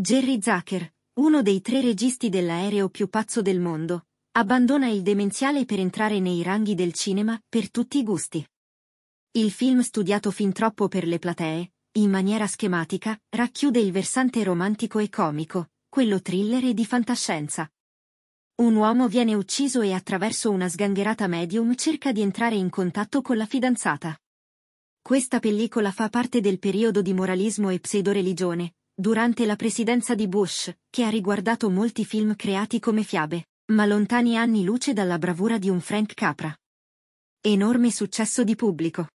Jerry Zucker, uno dei tre registi dell'aereo più pazzo del mondo, abbandona il demenziale per entrare nei ranghi del cinema per tutti i gusti. Il film studiato fin troppo per le platee, in maniera schematica, racchiude il versante romantico e comico, quello thriller e di fantascienza. Un uomo viene ucciso e attraverso una sgangherata medium cerca di entrare in contatto con la fidanzata. Questa pellicola fa parte del periodo di moralismo e pseudoreligione, durante la presidenza di Bush, che ha riguardato molti film creati come fiabe, ma lontani anni luce dalla bravura di un Frank Capra. Enorme successo di pubblico.